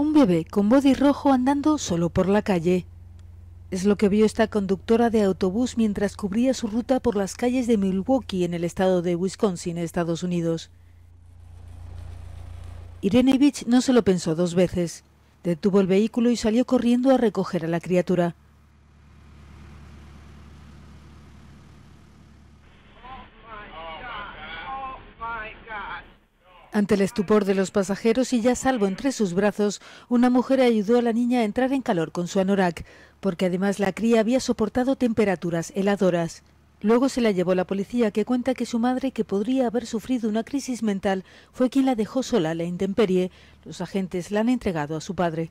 un bebé con body rojo andando solo por la calle. Es lo que vio esta conductora de autobús mientras cubría su ruta por las calles de Milwaukee en el estado de Wisconsin, Estados Unidos. Irene Beach no se lo pensó dos veces. Detuvo el vehículo y salió corriendo a recoger a la criatura. Ante el estupor de los pasajeros y ya salvo entre sus brazos, una mujer ayudó a la niña a entrar en calor con su anorak, porque además la cría había soportado temperaturas heladoras. Luego se la llevó la policía, que cuenta que su madre, que podría haber sufrido una crisis mental, fue quien la dejó sola a la intemperie. Los agentes la han entregado a su padre.